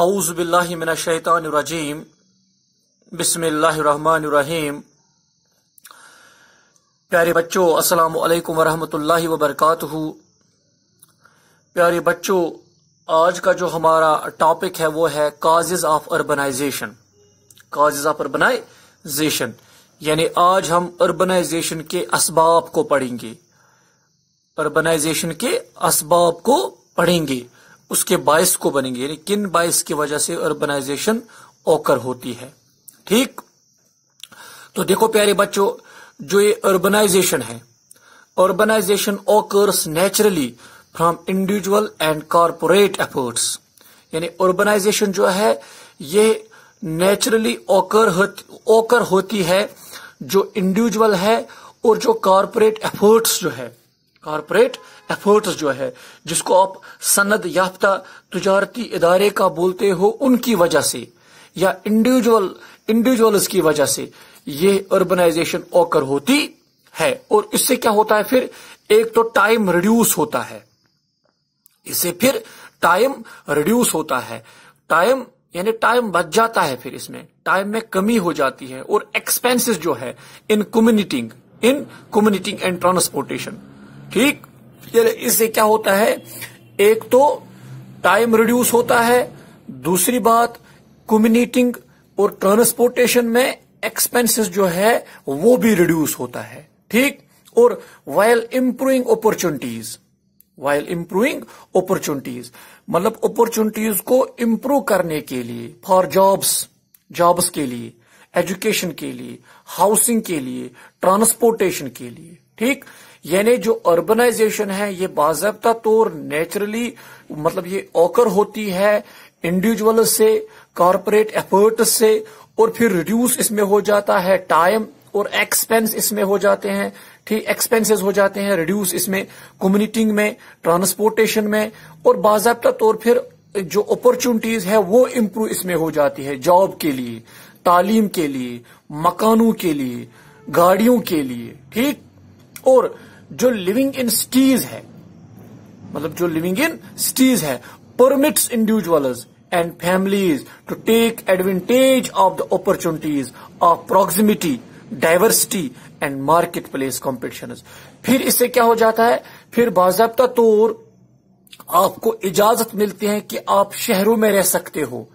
आउज़बिल्लिमिनशैतानरजीम बिसमीम प्यारे बच्चों अस्सलाम वालेकुम वरहमतुल्लाहि वबरकातुहू प्यारे बच्चों आज का जो हमारा टॉपिक है वो है causes of urbanization causes of urbanization यानी आज हम अर्बनाइजेशन के असबाब को पढ़ेंगे अर्बनाइजेशन के असबाब को पढ़ेंगे उसके बायस को बनेंगे यानी किन बायस की वजह से अर्बनाइजेशन ओकर होती है ठीक तो देखो प्यारे बच्चों जो ये अर्बनाइजेशन है urbanization occurs naturally from individual and corporate efforts यानी अर्बनाइजेशन जो है ये नेचुरली ओकर ओकर होती है जो इंडिविजुअल है और जो कॉरपोरेट एफर्ट्स जो है कॉरपोरेट एफर्ट्स जो है जिसको आप सनद याफ्ता तजारती इदारे का बोलते हो उनकी वजह से या इंडिविजुअल इंडिविजुअल्स की वजह से ये अर्बनाइजेशन ओकर होती है और इससे क्या होता है फिर एक तो टाइम रिड्यूस होता है इससे फिर टाइम रिड्यूस होता है टाइम यानी टाइम बच जाता है फिर इसमें टाइम में कमी हो जाती है और एक्सपेंसेस जो है in commuting in commuting and transportation ठीक इससे क्या होता है एक तो टाइम रिड्यूस होता है दूसरी बात कम्युनिटिंग और ट्रांसपोर्टेशन में एक्सपेंसेस जो है वो भी रिड्यूस होता है ठीक और while improving opportunities while improving opportunities मतलब अपॉर्चुनिटीज को इंप्रूव करने के लिए फॉर जॉब्स जॉब्स के लिए एजुकेशन के लिए हाउसिंग के लिए ट्रांसपोर्टेशन के लिए ठीक यानी जो अर्बनाइजेशन है ये बाजबता तौर नेचुरली मतलब ये ऑकर होती है इंडिविजुअल से कॉरपोरेट एफर्ट से और फिर रिड्यूस इसमें हो जाता है टाइम और एक्सपेंस इसमें हो जाते हैं ठीक एक्सपेंसेस हो जाते हैं रिड्यूस इसमें कम्युनिटिंग में ट्रांसपोर्टेशन में और बाजाबता तौर फिर जो अपॉर्चुनिटीज है वो इम्प्रूव इसमें हो जाती है जॉब के लिए तालीम के लिए मकानों के लिए गाड़ियों के लिए ठीक और जो लिविंग इन स्टीज है मतलब जो लिविंग इन स्टीज है permits individuals and families to take advantage of the opportunities of proximity diversity and market place competition फिर इससे क्या हो जाता है फिर बाजाबता तौर आपको इजाजत मिलती है कि आप शहरों में रह सकते हो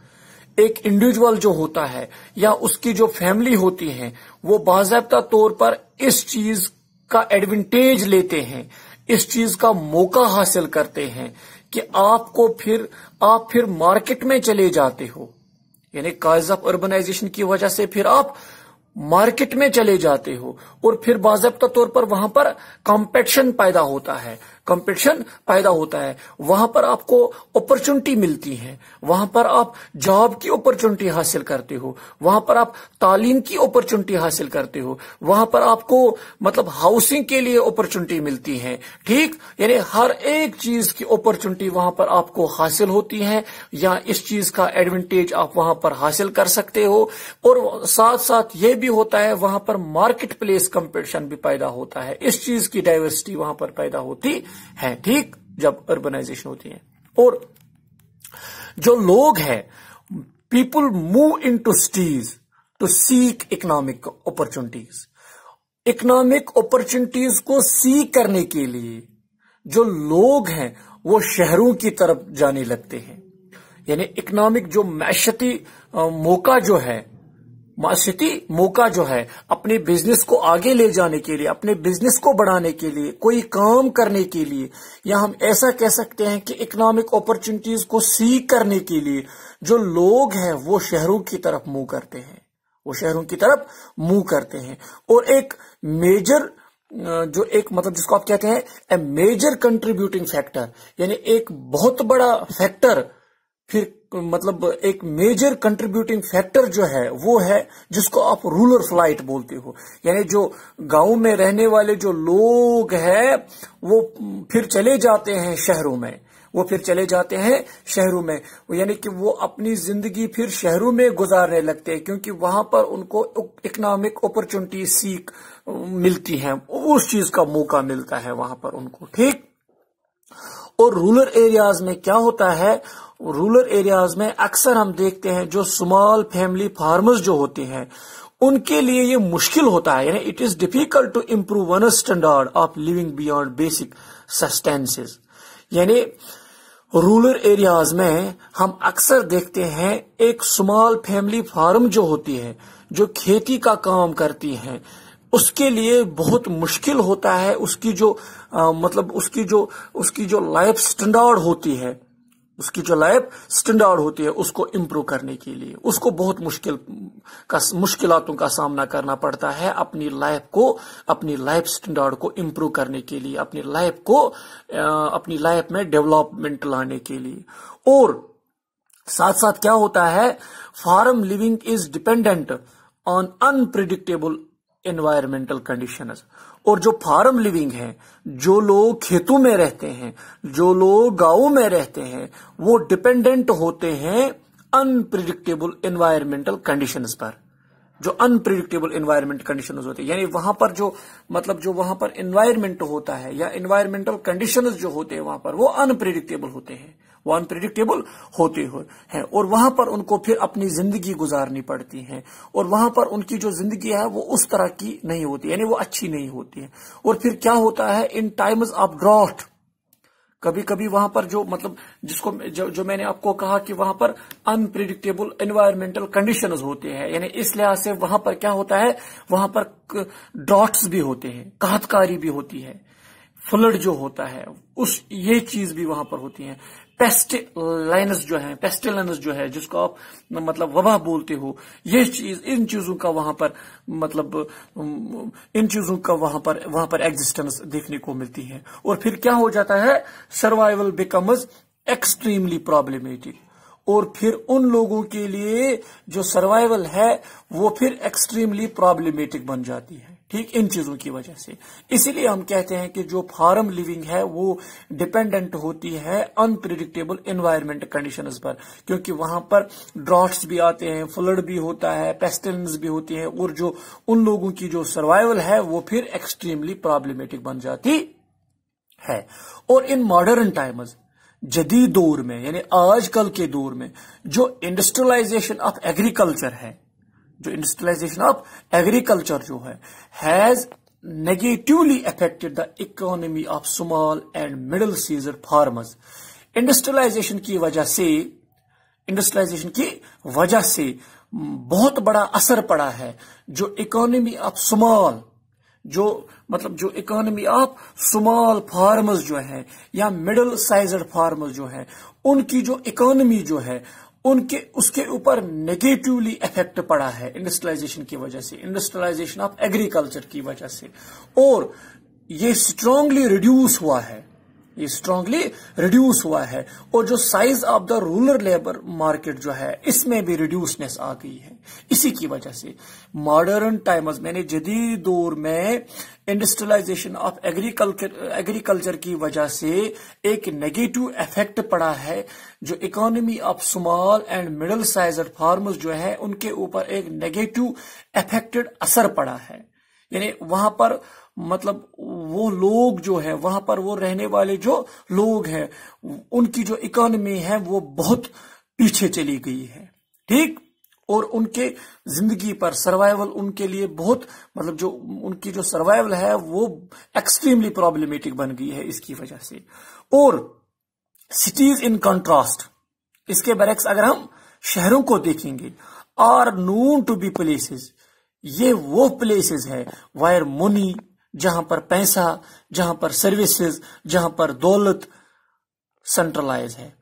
एक इंडिविजुअल जो होता है या उसकी जो फैमिली होती है वो बाजाबता तौर पर इस चीज का एडवांटेज लेते हैं इस चीज का मौका हासिल करते हैं कि आपको फिर आप फिर मार्केट में चले जाते हो यानी काज ऑफ अर्बनाइजेशन की वजह से फिर आप मार्केट में चले जाते हो और फिर बाजबता तौर पर वहां पर कंपटीशन पैदा होता है कंपटीशन पैदा होता है वहां पर आपको अपॉर्चुनिटी मिलती है वहां पर आप जॉब की अपॉर्चुनिटी हासिल करते हो वहां पर आप तालीम की अपॉर्चुनिटी हासिल करते हो वहां पर आपको मतलब हाउसिंग के लिए अपॉर्चुनिटी मिलती है ठीक यानी हर एक चीज की अपॉर्चुनिटी वहां पर आपको हासिल होती है या इस चीज का एडवांटेज आप वहां पर हासिल कर सकते हो और साथ साथ ये भी होता है वहां पर मार्केट प्लेस कंपटीशन भी पैदा होता है इस चीज की डाइवर्सिटी वहां पर पैदा होती है ठीक जब अर्बनाइजेशन होती है और जो लोग हैं people move into cities to seek economic opportunities economic opportunities को सीक करने के लिए जो लोग हैं वो शहरों की तरफ जाने लगते हैं यानी इकोनॉमिक जो मैशती मौका जो है स्थिति मौका जो है अपने बिजनेस को आगे ले जाने के लिए अपने बिजनेस को बढ़ाने के लिए कोई काम करने के लिए या हम ऐसा कह सकते हैं कि इकोनॉमिक अपॉर्चुनिटीज को सी करने के लिए जो लोग हैं वो शहरों की तरफ मुंह करते हैं वो शहरों की तरफ मुंह करते हैं और एक मेजर जो एक मतलब जिसको आप कहते हैं ए मेजर कंट्रीब्यूटिंग फैक्टर यानी एक बहुत बड़ा फैक्टर फिर मतलब एक मेजर कंट्रीब्यूटिंग फैक्टर जो है वो है जिसको आप रूलर फ्लाइट बोलते हो यानी जो गांव में रहने वाले जो लोग हैं वो फिर चले जाते हैं शहरों में वो फिर चले जाते हैं शहरों में यानी कि वो अपनी जिंदगी फिर शहरों में गुजारने लगते हैं क्योंकि वहां पर उनको इकोनॉमिक अपॉर्चुनिटी सीख मिलती है उस चीज का मौका मिलता है वहां पर उनको ठीक और रूरल एरियाज में क्या होता है रूरल एरियाज में अक्सर हम देखते हैं जो स्मॉल फैमिली फार्मर्स जो होते हैं उनके लिए ये मुश्किल होता है यानी it is difficult to improve one standard of living beyond basic sustenance यानी रूरल एरियाज में हम अक्सर देखते हैं एक स्मॉल फैमिली फार्म जो होती है जो खेती का काम करती है उसके लिए बहुत मुश्किल होता है उसकी जो आ, मतलब उसकी जो उसकी जो लाइफ स्टैंडर्ड होती है उसकी जो लाइफ स्टैंडर्ड होती है उसको इम्प्रूव करने के लिए उसको बहुत मुश्किल का मुश्किलों का सामना करना पड़ता है अपनी लाइफ को अपनी लाइफ स्टैंडर्ड को इम्प्रूव करने के लिए अपनी लाइफ को अपनी लाइफ में डेवलपमेंट लाने के लिए और साथ साथ क्या होता है farm living is dependent on unpredictable environmental condition और जो फार्म लिविंग है जो लोग खेतों में रहते हैं जो लोग गांवों में रहते हैं वो डिपेंडेंट होते हैं अनप्रिडिक्टेबल एनवायरमेंटल कंडीशंस पर जो अनप्रिडिक्टेबल एनवायरमेंट कंडीशन होते हैं यानी वहां पर जो मतलब जो वहां पर एनवायरमेंट होता है या एनवायरमेंटल कंडीशन जो होते हैं वहां पर वो अनप्रिडिक्टेबल होते हैं वो अनप्रिडिक्टेबल होते हो हैं और वहां पर उनको फिर अपनी जिंदगी गुजारनी पड़ती है और वहां पर उनकी जो जिंदगी है वो उस तरह की नहीं होती यानी वो अच्छी नहीं होती है और फिर क्या होता है इन टाइम्स ऑफ ड्रॉट कभी कभी वहां पर जो मतलब जिसको जो, जो मैंने आपको कहा कि वहां पर अनप्रिडिक्टेबल एनवायरमेंटल कंडीशंस होते हैं यानी इस लिहाज से वहां पर क्या होता है वहां पर ड्रॉट्स भी होते हैं काहतकारी भी होती है फ्लड जो होता है उस ये चीज भी वहां पर होती है पेस्टिलाइनस जो है पेस्टिलस जो है जिसको आप मतलब वबा बोलते हो ये चीज इन चीजों का वहां पर मतलब इन चीजों का वहां पर वहां पर एग्जिस्टेंस देखने को मिलती है और फिर क्या हो जाता है सर्वाइवल बिकम्स एक्सट्रीमली प्रॉब्लमेटिक और फिर उन लोगों के लिए जो सर्वाइवल है वो फिर एक्सट्रीमली प्रॉब्लमेटिक बन जाती है ठीक इन चीजों की वजह से इसीलिए हम कहते हैं कि जो फार्म लिविंग है वो डिपेंडेंट होती है अनप्रिडिक्टेबल इन्वायरमेंट कंडीशन पर क्योंकि वहां पर ड्रॉट्स भी आते हैं फ्लड भी होता है पेस्टेलेंस भी होती है और जो उन लोगों की जो सर्वाइवल है वो फिर एक्सट्रीमली प्रॉब्लमेटिक बन जाती है और इन मॉडर्न टाइम्स जदी दौर में यानी आजकल के दौर में जो इंडस्ट्रियलाइजेशन ऑफ एग्रीकल्चर है जो इंडस्ट्रियलाइजेशन ऑफ एग्रीकल्चर जो है has negatively affected the economy of small and middle sized farmers industrialization की वजह से इंडस्ट्रियलाइजेशन की वजह से बहुत बड़ा असर पड़ा है जो इकोनॉमी ऑफ स्मॉल जो मतलब जो इकोनॉमी ऑफ स्मॉल फार्मर्स जो है या मिडिल साइज फार्मर्स जो है उनकी जो इकोनॉमी जो है उनके उसके ऊपर नेगेटिवली इफेक्ट पड़ा है इंडस्ट्रियलाइजेशन की वजह से इंडस्ट्रियलाइजेशन ऑफ एग्रीकल्चर की वजह से और ये स्ट्रांगली रिड्यूस हुआ है ये स्ट्रांगली रिड्यूस हुआ है और जो size of the rural labour market जो है इसमें भी रिड्यूसनेस आ गई है इसी की वजह से मॉडर्न टाइम्स मैंने जदीद दौर में इंडस्ट्रियलाइजेशन ऑफ एग्रीकल्चर एग्रीकल्चर की वजह से एक नेगेटिव इफेक्ट पड़ा है जो economy of small and middle size farmers जो है उनके ऊपर एक नेगेटिव इफेक्टेड असर पड़ा है यानी वहां पर मतलब वो लोग जो है वहां पर वो रहने वाले जो लोग हैं उनकी जो इकोनॉमी है वो बहुत पीछे चली गई है ठीक और उनके जिंदगी पर सर्वाइवल उनके लिए बहुत मतलब जो उनकी जो सर्वाइवल है वो एक्सट्रीमली प्रॉब्लमेटिक बन गई है इसकी वजह से और सिटीज इन कंट्रास्ट इसके बरक्स अगर हम शहरों को देखेंगे are known to be places ये वो प्लेसेस है वायर मनी जहां पर पैसा जहां पर सर्विसेज जहां पर दौलत सेंट्रलाइज है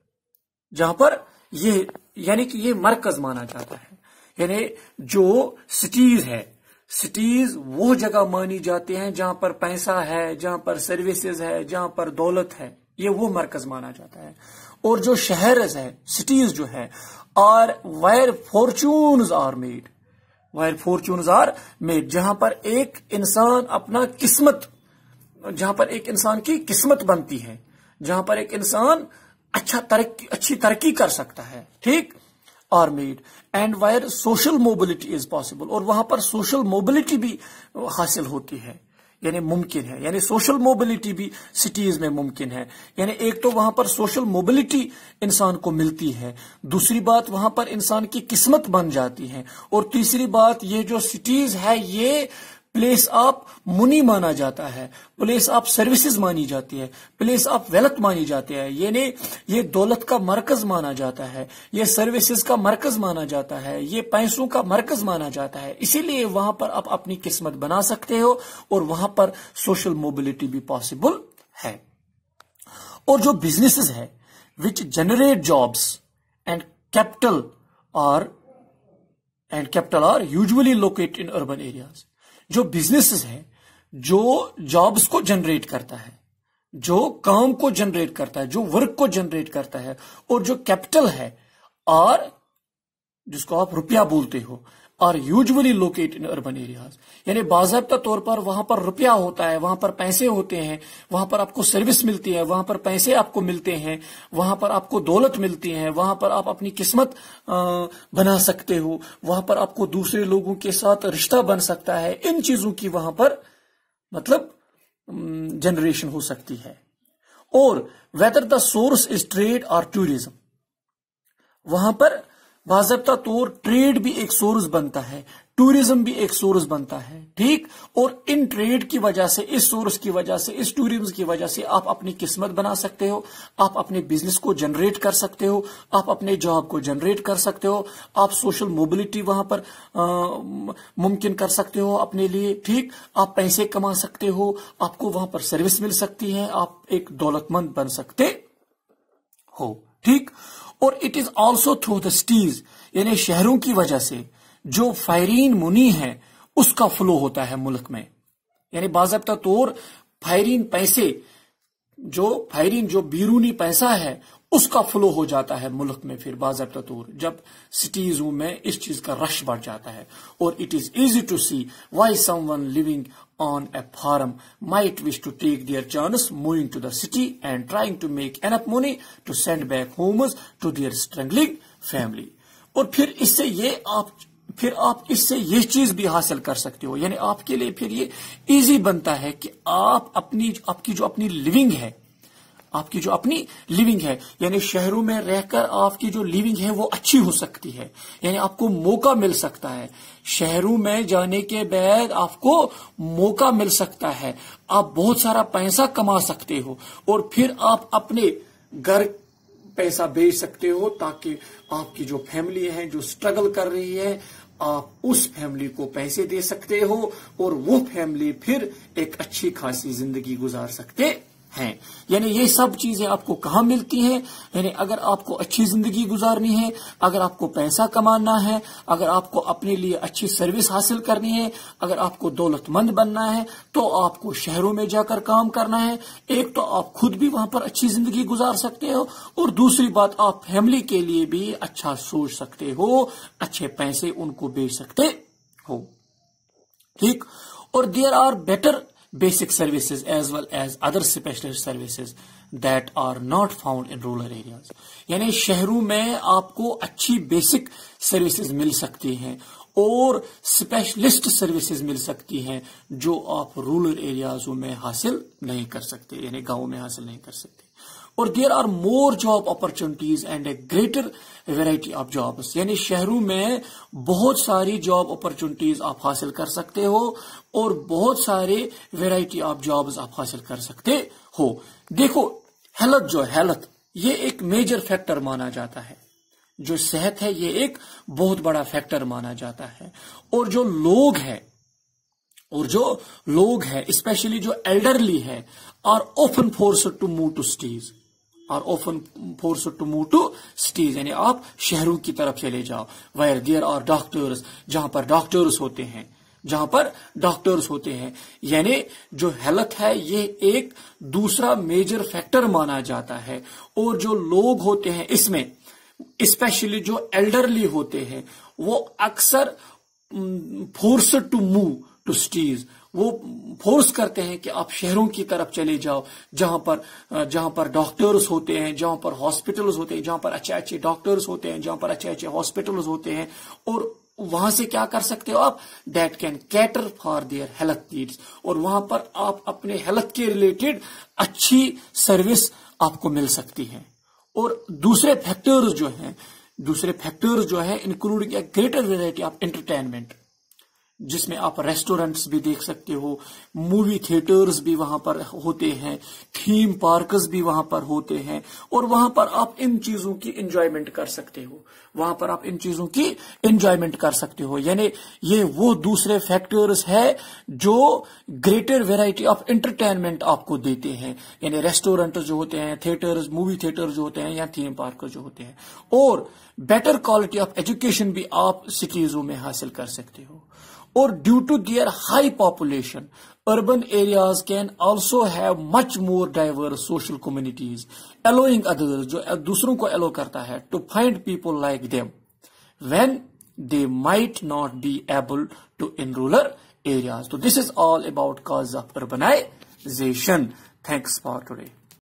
जहां पर ये यानी कि ये मरकज माना जाता है यानी जो सिटीज है सिटीज वो जगह मानी जाती हैं जहां पर पैसा है जहां पर सर्विसेज है जहां पर दौलत है ये वो मरकज माना जाता है और जो शहर है सिटीज जो है are where fortune are made where fortune are made जहां पर एक इंसान अपना किस्मत जहां पर एक इंसान की किस्मत बनती है जहां पर एक इंसान अच्छा तरक्की अच्छी तरक्की कर सकता है ठीक are made and where social mobility is possible और वहां पर सोशल मोबिलिटी भी हासिल होती है यानी मुमकिन है यानी सोशल मोबिलिटी भी सिटीज में मुमकिन है यानी एक तो वहां पर सोशल मोबिलिटी इंसान को मिलती है दूसरी बात वहां पर इंसान की किस्मत बन जाती है और तीसरी बात ये जो सिटीज है ये प्लेस ऑफ मुनि माना जाता है प्लेस ऑफ सर्विसेज मानी जाती है प्लेस ऑफ वेल्थ मानी जाती है यानी ये दौलत का मरकज माना जाता है ये सर्विसेज का मरकज माना जाता है ये पैसों का मरकज माना जाता है इसीलिए वहां पर आप अपनी किस्मत बना सकते हो और वहां पर सोशल मोबिलिटी भी पॉसिबल है और जो बिजनेस है which generate jobs and capital are and capital are usually locate in urban areas जो बिजनेस है जो जॉब्स को जनरेट करता है जो काम को जनरेट करता है जो वर्क को जनरेट करता है और जो कैपिटल है और जिसको आप रुपया बोलते हो are usually locate in urban areas यानी बाबा तौर पर वहां पर रुपया होता है वहां पर पैसे होते हैं वहां पर आपको सर्विस मिलती है वहां पर पैसे आपको मिलते हैं वहां पर आपको दौलत मिलती है वहां पर आप अपनी किस्मत बना सकते हो वहां पर आपको दूसरे लोगों के साथ रिश्ता बन सकता है इन चीजों की वहां पर मतलब जनरेशन हो सकती है और whether the source is trade और टूरिज्म वहां पर बाजबता तौर ट्रेड भी एक सोर्स बनता है टूरिज्म भी एक सोर्स बनता है ठीक और इन ट्रेड की वजह से इस सोर्स की वजह से इस टूरिज्म की वजह से आप अपनी किस्मत बना सकते हो आप अपने बिजनेस को जनरेट कर सकते हो आप अपने जॉब को जनरेट कर सकते हो आप सोशल मोबिलिटी वहां पर मुमकिन कर सकते हो अपने लिए ठीक आप पैसे कमा सकते हो आपको वहां पर सर्विस मिल सकती है आप एक दौलतमंद बन सकते हो ठीक और it is also through the cities यानी शहरों की वजह से जो फायरीन मुनी है उसका फ्लो होता है मुल्क में यानी बाजबता तौर फायरीन पैसे जो फायरीन जो बीरूनी पैसा है उसका फ्लो हो जाता है मुल्क में फिर बाबा तौर जब सिटीज़ों में इस चीज़ का रश बढ़ जाता है और it is easy to see why someone living a farm might wish to take take chance moving to the city and trying to make an enough money to send back home to their struggling family और फिर इससे ये आप फिर आप इससे ये चीज भी हासिल कर सकते हो यानी आपके लिए फिर ये इजी बनता है कि आप अपनी आपकी जो अपनी लिविंग है आपकी जो अपनी लिविंग है यानी शहरों में रहकर आपकी जो लिविंग है वो अच्छी हो सकती है यानी आपको मौका मिल सकता है शहरों में जाने के बाद आपको मौका मिल सकता है आप बहुत सारा पैसा कमा सकते हो और फिर आप अपने घर पैसा बेच सकते हो ताकि आपकी जो फैमिली है जो स्ट्रगल कर रही है आप उस फैमिली को पैसे दे सकते हो और वो फैमिली फिर एक अच्छी खासी जिंदगी गुजार सकते हैं यानी ये सब चीजें आपको कहाँ मिलती हैं यानी अगर आपको अच्छी जिंदगी गुजारनी है अगर आपको पैसा कमाना है अगर आपको अपने लिए अच्छी सर्विस हासिल करनी है अगर आपको दौलतमंद बनना है तो आपको शहरों में जाकर काम करना है एक तो आप खुद भी वहां पर अच्छी जिंदगी गुजार सकते हो और दूसरी बात आप फैमिली के लिए भी अच्छा सोच सकते हो अच्छे पैसे उनको बेच सकते हो ठीक और there are better basic services as well as other specialist services that are not found in rural areas yani shaharon mein aapko achhi basic services mil sakti hain aur specialist services mil sakti hain jo aap rural areas mein hasil nahi kar sakte yani gaon mein hasil nahi kar sakte और there are more job opportunities and a greater variety of jobs यानी शहरों में बहुत सारी job opportunities आप हासिल कर सकते हो और बहुत सारे वेराइटी ऑफ जॉब्स आप हासिल कर सकते हो देखो हेल्थ जो हेल्थ ये एक मेजर फैक्टर माना जाता है जो सेहत है ये एक बहुत बड़ा फैक्टर माना जाता है और जो लोग हैं और जो लोग हैं स्पेशली जो एल्डरली है are often force to move to cities are often force to move to cities यानी आप शहरों की तरफ चले जाओ वेयर देयर आर डॉक्टर्स जहां पर डॉक्टर्स होते हैं जहां पर डॉक्टर्स होते हैं यानी जो हेल्थ है ये एक दूसरा मेजर फैक्टर माना जाता है और जो लोग होते हैं इसमें स्पेशली जो एल्डरली होते हैं वो अक्सर force to move to cities वो फोर्स करते हैं कि आप शहरों की तरफ चले जाओ जहां पर जहां पर डॉक्टर्स होते हैं जहां पर हॉस्पिटल्स होते हैं जहां पर अच्छे अच्छे डॉक्टर्स होते हैं जहां पर अच्छे अच्छे हॉस्पिटल्स होते हैं और वहां से क्या कर सकते हो आप that can cater for their health needs और वहां पर आप अपने हेल्थ के रिलेटेड अच्छी सर्विस आपको मिल सकती है और दूसरे फैक्टर्स जो हैं दूसरे फैक्टर्स जो है including a greater variety of entertainment जिसमें आप रेस्टोरेंट्स भी देख सकते हो मूवी थिएटर्स भी वहां पर होते हैं थीम पार्कस भी वहां पर होते हैं और वहां पर आप इन चीजों की एंजॉयमेंट कर सकते हो वहां पर आप इन चीजों की एंजॉयमेंट कर सकते हो यानी ये वो दूसरे फैक्टर्स है जो ग्रेटर वेराइटी ऑफ एंटरटेनमेंट आपको देते हैं यानी रेस्टोरेंट जो होते हैं थिएटर्स मूवी थिएटर जो होते हैं या थीम पार्क जो होते हैं और बेटर क्वालिटी ऑफ एजुकेशन भी आप सिटीजों में हासिल कर सकते हो और due to their high population urban areas can also have much more diverse social communities allowing others जो दूसरों को एलो करता है to find people like them when they might not be able to in rural areas तो this is all about cause of urbanisation thanks for today